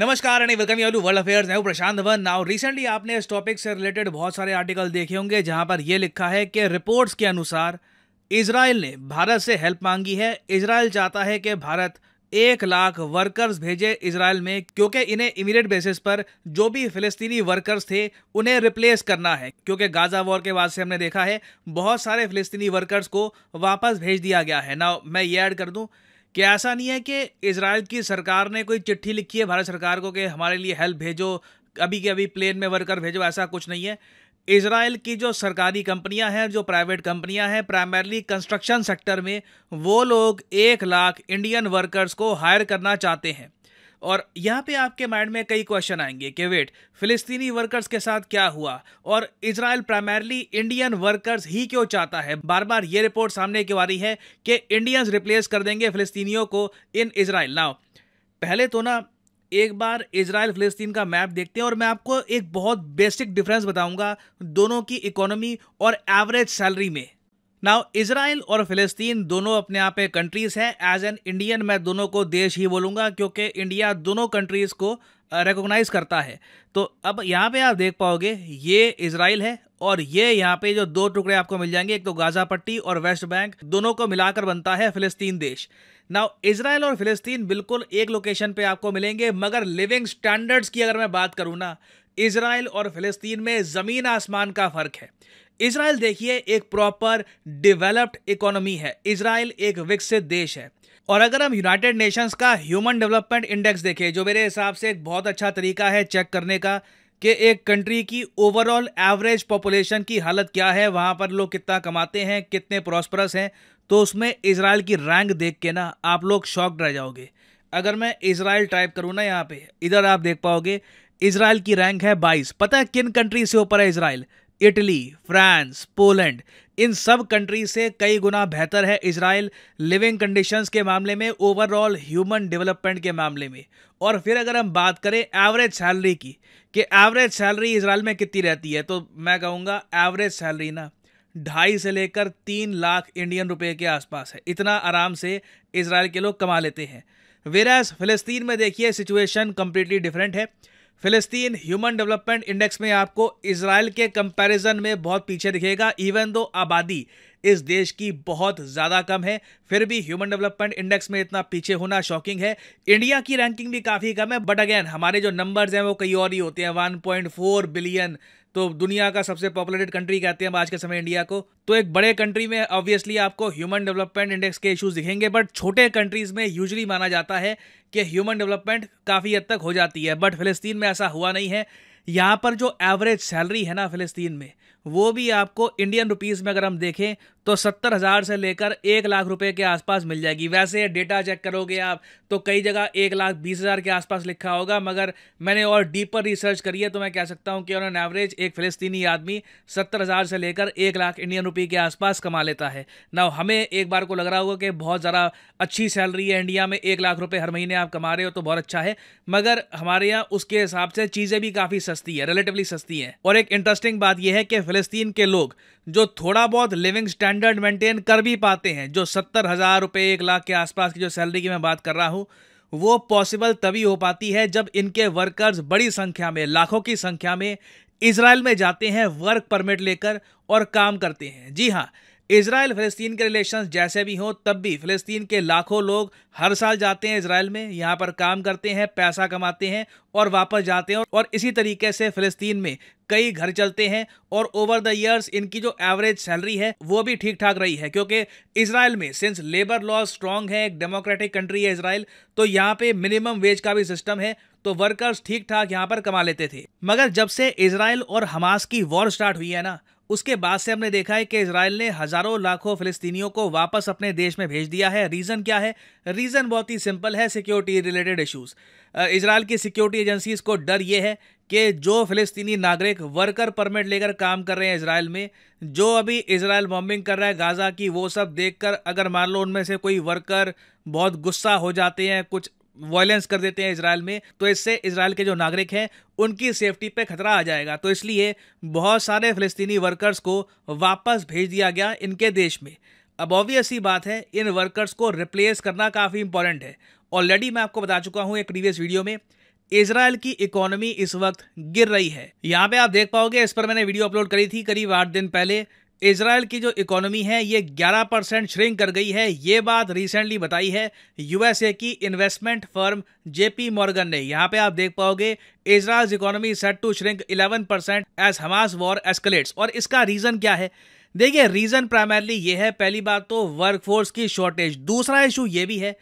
नमस्कार and welcome you world affairs मैं Prashant Dhawan now recently आपने इस टॉपिक से रिलेटेड बहुत सारे आर्टिकल देखे होंगे जहां पर यह लिखा है कि रिपोर्ट्स के अनुसार इसराइल ने भारत से हेल्प मांगी है इसराइल चाहता है कि भारत एक लाख वर्कर्स भेजे इसराइल में क्योंकि इन्हें इमीडिएट बेसिस पर जो भी फिलिस्तीनी वर्कर्स थे उन्हें रिप्लेस करना है क्योंकि गाजा वॉर के बाद से हमने देखा है बहुत सारे फिलिस्तीनी वर्कर्स को वापस भेज दिया गया है ना मैं ये ऐड कर दूं कि ऐसा नहीं है कि इसराइल की सरकार ने कोई चिट्ठी लिखी है भारत सरकार को कि हमारे लिए हेल्प भेजो अभी के अभी प्लेन में वर्कर भेजो ऐसा कुछ नहीं है इसराइल की जो सरकारी कंपनियां हैं जो प्राइवेट कंपनियां हैं प्राइमरली कंस्ट्रक्शन सेक्टर में वो लोग एक लाख इंडियन वर्कर्स को हायर करना चाहते हैं और यहाँ पे आपके माइंड में कई क्वेश्चन आएंगे कि वेट फिलिस्तीनी वर्कर्स के साथ क्या हुआ और इसराइल प्राइमरली इंडियन वर्कर्स ही क्यों चाहता है बार बार ये रिपोर्ट सामने की आ रही है कि इंडियंस रिप्लेस कर देंगे फिलिस्तीनियों को इन इसराइल नाउ पहले तो ना एक बार इसराइल फ़लस्तीन का मैप देखते हैं और मैं आपको एक बहुत बेसिक डिफरेंस बताऊंगा दोनों की इकोनॉमी और एवरेज सैलरी में नाउ इसराइल और फिलिस्तीन दोनों अपने आप पे कंट्रीज हैं एज एन इंडियन मैं दोनों को देश ही बोलूँगा क्योंकि इंडिया दोनों कंट्रीज़ को रिकोगनाइज करता है तो अब यहाँ पे आप देख पाओगे ये इसराइल है और ये यहाँ पे जो दो टुकड़े आपको मिल जाएंगे एक तो गाजा पट्टी और वेस्ट बैंक दोनों को मिलाकर बनता है फिलिस्तीन देश नाउ इसराइल और फिलिस्तीन बिल्कुल एक लोकेशन पे आपको मिलेंगे मगर लिविंग स्टैंडर्ड्स की अगर मैं बात करूँ ना इसराइल और फिलिस्तीन में ज़मीन आसमान का फ़र्क है इसराइल देखिए एक प्रॉपर डेवलप्ड इकोनॉमी है इसराइल एक विकसित देश है और अगर हम यूनाइटेड नेशंस का ह्यूमन डेवलपमेंट इंडेक्स देखें जो मेरे हिसाब से एक बहुत अच्छा तरीका है चेक करने का कि एक कंट्री की ओवरऑल एवरेज पॉपुलेशन की हालत क्या है वहाँ पर लोग कितना कमाते हैं कितने प्रॉस्परस हैं तो उसमें इसराइल की रैंक देख के ना आप लोग शॉक रह जाओगे अगर मैं इसराइल टाइप करूँ ना यहाँ पे इधर आप देख पाओगे इसराइल की रैंक है बाईस पता है किन कंट्री से ऊपर है इसराइल इटली फ्रांस पोलैंड इन सब कंट्री से कई गुना बेहतर है इसराइल लिविंग कंडीशंस के मामले में ओवरऑल ह्यूमन डेवलपमेंट के मामले में और फिर अगर हम बात करें एवरेज सैलरी की कि एवरेज सैलरी इसराइल में कितनी रहती है तो मैं कहूँगा एवरेज सैलरी ना ढाई से लेकर तीन लाख इंडियन रुपए के आसपास है इतना आराम से इसराइल के लोग कमा लेते हैं वेराज फिलिस्तीन में देखिए सिचुएशन कम्प्लीटली डिफरेंट है फिलिस्तीन ह्यूमन डेवलपमेंट इंडेक्स में आपको इसराइल के कंपैरिजन में बहुत पीछे दिखेगा इवन दो आबादी इस देश की बहुत ज़्यादा कम है फिर भी ह्यूमन डेवलपमेंट इंडेक्स में इतना पीछे होना शॉकिंग है इंडिया की रैंकिंग भी काफ़ी कम है बट अगेन हमारे जो नंबर्स हैं वो कई और ही होते हैं वन बिलियन तो दुनिया का सबसे पॉपुलेटेड कंट्री कहते हैं आज के समय इंडिया को तो एक बड़े कंट्री में ऑब्वियसली आपको ह्यूमन डेवलपमेंट इंडेक्स के इश्यूज दिखेंगे बट छोटे कंट्रीज में यूजली माना जाता है कि ह्यूमन डेवलपमेंट काफ़ी हद तक हो जाती है बट फिलिस्तीन में ऐसा हुआ नहीं है यहाँ पर जो एवरेज सैलरी है ना फ़िलिस्तीन में वो भी आपको इंडियन रुपीज़ में अगर हम देखें तो सत्तर हज़ार से लेकर एक लाख रुपए के आसपास मिल जाएगी वैसे डेटा चेक करोगे आप तो कई जगह एक लाख बीस हज़ार के आसपास लिखा होगा मगर मैंने और डीपर रिसर्च करी है तो मैं कह सकता हूँ कि ऑन एन एवरेज एक फ़िलिस्तीनी आदमी सत्तर हज़ार से लेकर एक लाख इंडियन रुपये के आसपास कमा लेता है ना हमें एक बार को लग रहा होगा कि बहुत ज़्यादा अच्छी सैलरी है इंडिया में एक लाख रुपये हर महीने आप कमा रहे हो तो बहुत अच्छा है मगर हमारे यहाँ उसके हिसाब से चीज़ें भी काफ़ी सस्ती है रिलेटिवली सस्ती है और एक इंटरेस्टिंग बात यह है कि फिलिस्तीन के लोग जो थोड़ा बहुत लिविंग स्टैंडर्ड मेंटेन कर भी पाते हैं जो सत्तर हज़ार रुपये एक लाख के आसपास की जो सैलरी की मैं बात कर रहा हूँ वो पॉसिबल तभी हो पाती है जब इनके वर्कर्स बड़ी संख्या में लाखों की संख्या में इसराइल में जाते हैं वर्क परमिट लेकर और काम करते हैं जी हाँ इसराइल फ़लस्तीन के रिलेशंस जैसे भी हों तब भी फ़लस्तीन के लाखों लोग हर साल जाते हैं इसराइल में यहाँ पर काम करते हैं पैसा कमाते हैं और वापस जाते हैं और इसी तरीके से फ़लस्तीन में कई घर चलते हैं और ओवर द ईयर्स इनकी जो एवरेज सैलरी है वो भी ठीक ठाक रही है क्योंकि इसराइल में सिंस लेबर लॉ स्ट्रांग है एक डेमोक्रेटिक कंट्री है इसराइल तो यहाँ पे मिनिमम वेज का भी सिस्टम है तो वर्कर्स ठीक ठाक यहाँ पर कमा लेते थे मगर जब से इसराइल और हमास की वॉर स्टार्ट हुई है ना उसके बाद से हमने देखा है कि इसराइल ने हजारों लाखों फिलिस्तीनियों को वापस अपने देश में भेज दिया है रीज़न क्या है रीज़न बहुत ही सिंपल है सिक्योरिटी रिलेटेड इश्यूज़ इसराइल की सिक्योरिटी एजेंसीज को डर ये है कि जो फ़िलिस्तीनी नागरिक वर्कर परमिट लेकर काम कर रहे हैं इसराइल में जो अभी इसराइल बॉम्बिंग कर रहा है गाज़ा की वो सब देखकर अगर मान लो उनमें से कोई वर्कर बहुत गुस्सा हो जाते हैं कुछ वायलेंस कर देते हैं इसराइल में तो इससे इसराइल के जो नागरिक हैं उनकी सेफ्टी पे खतरा आ जाएगा तो इसलिए बहुत सारे फ़लस्तनी वर्कर्स को वापस भेज दिया गया इनके देश में अब ऑब्वियस ही बात है इन वर्कर्स को रिप्लेस करना काफ़ी इंपॉर्टेंट है ऑलरेडी मैं आपको बता चुका हूँ एक प्रीवियस वीडियो में इसराइल की इकोनॉमी इस वक्त गिर रही है यहाँ पे आप देख पाओगे इस पर मैंने वीडियो अपलोड करी थी करीब आठ दिन पहले इसराइल की जो इकोनॉमी है ये 11 परसेंट श्रिंक कर गई है ये बात रिसेंटली बताई है यूएसए की इन्वेस्टमेंट फर्म जेपी मॉर्गन ने यहाँ पे आप देख पाओगे Israel economy set to shrink 11 percent as Hamas war escalates और इसका रीज़न क्या है देखिए रीज़न प्राइमरली ये है पहली बात तो वर्कफोर्स की शॉर्टेज दूसरा इशू ये भी है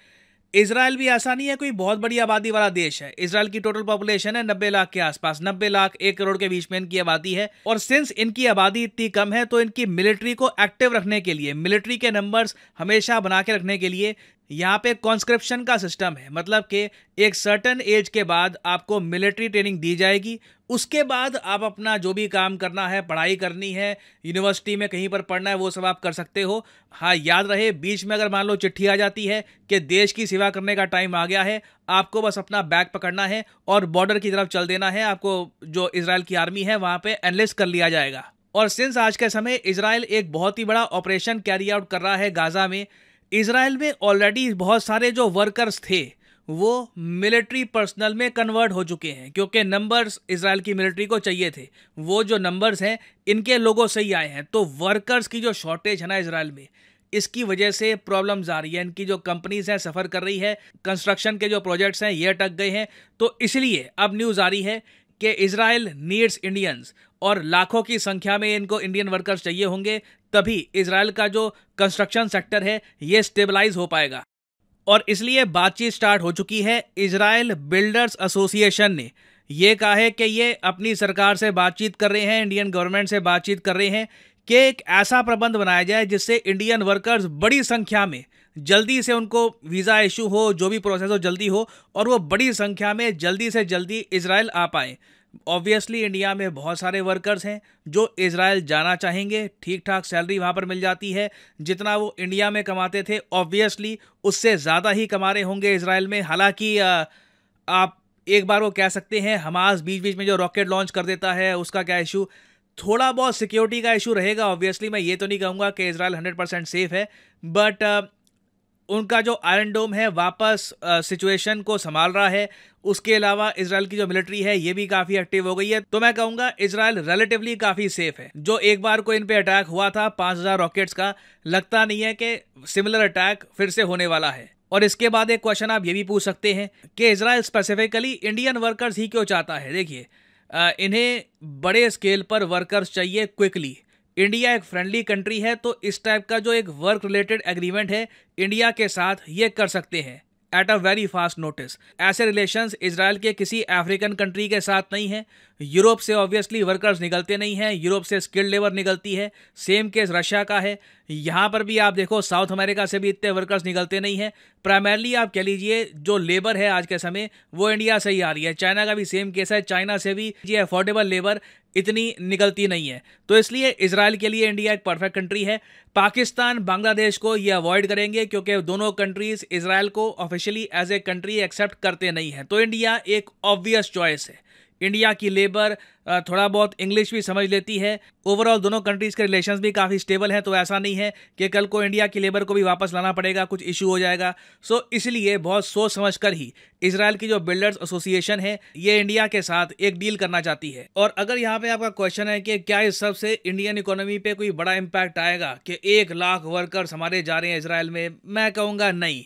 इसराइल भी ऐसा नहीं है कोई बहुत बड़ी आबादी वाला देश है इसराइल की टोटल पॉपुलेशन है नब्बे लाख के आसपास नब्बे लाख एक करोड़ के बीच में इनकी आबादी है और सिंस इनकी आबादी इतनी कम है तो इनकी मिलिट्री को एक्टिव रखने के लिए मिलिट्री के नंबर्स हमेशा बना के रखने के लिए यहाँ पे कॉन्स्क्रिप्शन का सिस्टम है मतलब कि एक सर्टन एज के बाद आपको मिलिट्री ट्रेनिंग दी जाएगी उसके बाद आप अपना जो भी काम करना है पढ़ाई करनी है यूनिवर्सिटी में कहीं पर पढ़ना है वो सब आप कर सकते हो हाँ याद रहे बीच में अगर मान लो चिट्ठी आ जाती है कि देश की सेवा करने का टाइम आ गया है आपको बस अपना बैग पकड़ना है और बॉर्डर की तरफ चल देना है आपको जो इसराइल की आर्मी है वहाँ पर एनलिस्ट कर लिया जाएगा और सिंस आज के समय इसराइल एक बहुत ही बड़ा ऑपरेशन कैरी आउट कर रहा है गाज़ा में इसराइल में ऑलरेडी बहुत सारे जो वर्कर्स थे वो मिलिट्री पर्सनल में कन्वर्ट हो चुके हैं क्योंकि नंबर्स इसराइल की मिलिट्री को चाहिए थे वो जो नंबर्स हैं इनके लोगों से ही आए हैं तो वर्कर्स की जो शॉर्टेज है ना इसराइल में इसकी वजह से प्रॉब्लम्स आ रही है इनकी जो कंपनीज हैं सफ़र कर रही है कंस्ट्रक्शन के जो प्रोजेक्ट्स हैं ये अटक गए हैं तो इसलिए अब न्यूज़ आ रही है कि इसराइल नीड्स इंडियंस और लाखों की संख्या में इनको इंडियन वर्कर्स चाहिए होंगे तभी इसराइल का जो कंस्ट्रक्शन सेक्टर है ये स्टेबलाइज हो पाएगा और इसलिए बातचीत स्टार्ट हो चुकी है इसराइल बिल्डर्स एसोसिएशन ने ये कहा है कि ये अपनी सरकार से बातचीत कर रहे हैं इंडियन गवर्नमेंट से बातचीत कर रहे हैं कि एक ऐसा प्रबंध बनाया जाए जिससे इंडियन वर्कर्स बड़ी संख्या में जल्दी से उनको वीज़ा इशू हो जो भी प्रोसेस हो जल्दी हो और वो बड़ी संख्या में जल्दी से जल्दी इसराइल आ पाएँ ऑब्वियसली इंडिया में बहुत सारे वर्कर्स हैं जो इसराइल जाना चाहेंगे ठीक ठाक सैलरी वहाँ पर मिल जाती है जितना वो इंडिया में कमाते थे ऑब्वियसली उससे ज़्यादा ही कमा रहे होंगे इसराइल में हालांकि आप एक बार वो कह सकते हैं हमास बीच बीच में जो रॉकेट लॉन्च कर देता है उसका क्या इशू थोड़ा बहुत सिक्योरिटी का इशू रहेगा ऑब्वियसली मैं ये तो नहीं कहूँगा कि इसराइल हंड्रेड परसेंट सेफ है बट उनका जो आयरन डोम है वापस सिचुएशन को संभाल रहा है उसके अलावा इसराइल की जो मिलिट्री है ये भी काफी एक्टिव हो गई है तो मैं कहूंगा इसराइल रिलेटिवली काफी सेफ है जो एक बार को इन पे अटैक हुआ था 5000 रॉकेट्स का लगता नहीं है कि सिमिलर अटैक फिर से होने वाला है और इसके बाद एक क्वेश्चन आप ये भी पूछ सकते हैं कि इसराइल स्पेसिफिकली इंडियन वर्कर्स ही क्यों चाहता है देखिए इन्हें बड़े स्केल पर वर्कर्स चाहिए क्विकली इंडिया एक फ्रेंडली कंट्री है तो इस टाइप का जो एक वर्क रिलेटेड एग्रीमेंट है इंडिया के साथ ये कर सकते हैं at a very fast notice ऐसे रिलेशंस इसराइल के किसी अफ्रीकन कंट्री के साथ नहीं है यूरोप से ऑब्वियसली वर्कर्स निकलते नहीं हैं यूरोप से स्किल्ड लेबर निकलती है सेम केस रशिया का है यहाँ पर भी आप देखो साउथ अमेरिका से भी इतने वर्कर्स निकलते नहीं हैं प्राइमरली आप कह लीजिए जो लेबर है आज के समय वो इंडिया से ही आ रही है चाइना का भी सेम केस है चाइना से भी ये अफोर्डेबल लेबर इतनी निकलती नहीं है तो इसलिए इसराइल के लिए इंडिया एक परफेक्ट कंट्री है पाकिस्तान बांग्लादेश को ये अवॉइड करेंगे क्योंकि दोनों कंट्रीज इसराइल को officially as a country accept करते नहीं हैं तो इंडिया एक ऑब्वियस चॉइस है इंडिया की लेबर थोड़ा बहुत इंग्लिश भी समझ लेती है ओवरऑल दोनों कंट्रीज़ के रिलेशन भी काफ़ी स्टेबल हैं तो ऐसा नहीं है कि कल को इंडिया की लेबर को भी वापस लाना पड़ेगा कुछ इशू हो जाएगा सो so, इसलिए बहुत सोच समझ कर ही इसराइल की जो बिल्डर्स एसोसिएशन है ये इंडिया के साथ एक डील करना चाहती है और अगर यहाँ पे आपका क्वेश्चन है कि क्या इस सबसे इंडियन इकोनॉमी पे कोई बड़ा इम्पैक्ट आएगा कि एक लाख वर्कर्स हमारे जा रहे हैं इसराइल में मैं कहूँगा नहीं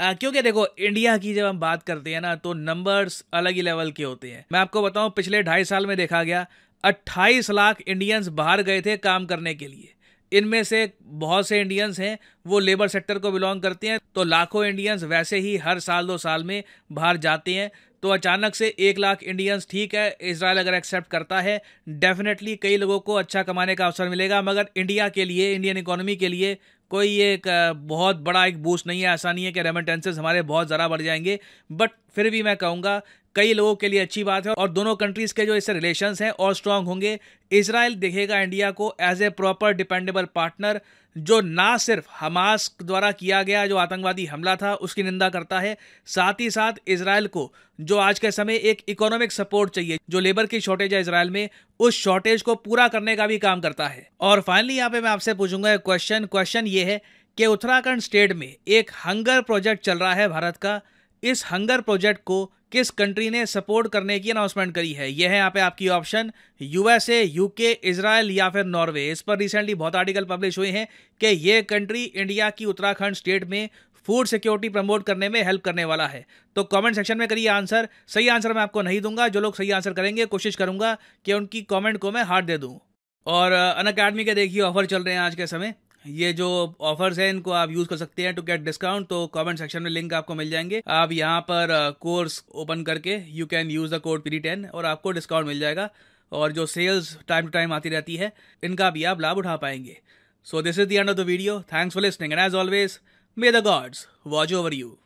क्योंकि देखो इंडिया की जब हम बात करते हैं ना तो नंबर्स अलग ही लेवल के होते हैं मैं आपको बताऊं पिछले ढाई साल में देखा गया 28 लाख इंडियंस बाहर गए थे काम करने के लिए इनमें से बहुत से इंडियंस हैं वो लेबर सेक्टर को बिलोंग करते हैं तो लाखों इंडियंस वैसे ही हर साल दो साल में बाहर जाते हैं तो अचानक से एक लाख इंडियंस ठीक है इसराइल अगर एक्सेप्ट करता है डेफिनेटली कई लोगों को अच्छा कमाने का अवसर मिलेगा मगर इंडिया के लिए इंडियन इकोनॉमी के लिए कोई एक बहुत बड़ा एक बूस्ट नहीं है ऐसा नहीं है कि रेमिटेंसेज हमारे बहुत ज़रा बढ़ जाएंगे बट फिर भी मैं कहूंगा कई लोगों के लिए अच्छी बात है और दोनों कंट्रीज के जो इससे रिलेशंस हैं और स्ट्रांग होंगे इसराइल देखेगा इंडिया को as a proper dependable partner जो ना सिर्फ हमास द्वारा किया गया जो आतंकवादी हमला था उसकी निंदा करता है साथ ही साथ इसराइल को जो आज के समय एक इकोनॉमिक सपोर्ट चाहिए जो लेबर की शॉर्टेज है इसराइल में उस शॉर्टेज को पूरा करने का भी काम करता है और फाइनली यहाँ पे मैं आपसे पूछूंगा क्वेश्चन क्वेश्चन ये है कि उत्तराखंड स्टेट में एक हंगर प्रोजेक्ट चल रहा है भारत का इस हंगर प्रोजेक्ट को किस कंट्री ने सपोर्ट करने की अनाउंसमेंट करी है यह है यहाँ पे आपकी ऑप्शन यूएसए यूके इसराइल या फिर नॉर्वे इस पर रिसेंटली बहुत आर्टिकल पब्लिश हुए हैं कि यह कंट्री इंडिया की उत्तराखंड स्टेट में फूड सिक्योरिटी प्रमोट करने में हेल्प करने वाला है तो कमेंट सेक्शन में करिए आंसर सही आंसर मैं आपको नहीं दूंगा जो लोग सही आंसर करेंगे कोशिश करूंगा कि उनकी कमेंट को मैं हार्ट दे दूं और अन अकेडमी के देखिए ऑफर चल रहे हैं आज के समय ये जो ऑफर्स हैं इनको आप यूज कर सकते हैं टू गेट डिस्काउंट तो कमेंट सेक्शन में लिंक आपको मिल जाएंगे आप यहाँ पर कोर्स uh, ओपन करके you can use the code P ten और आपको डिस्काउंट मिल जाएगा और जो सेल्स टाइम टू टाइम आती रहती है इनका भी आप लाभ उठा पाएंगे so this is the end of the video thanks for listening and as always may the gods watch over you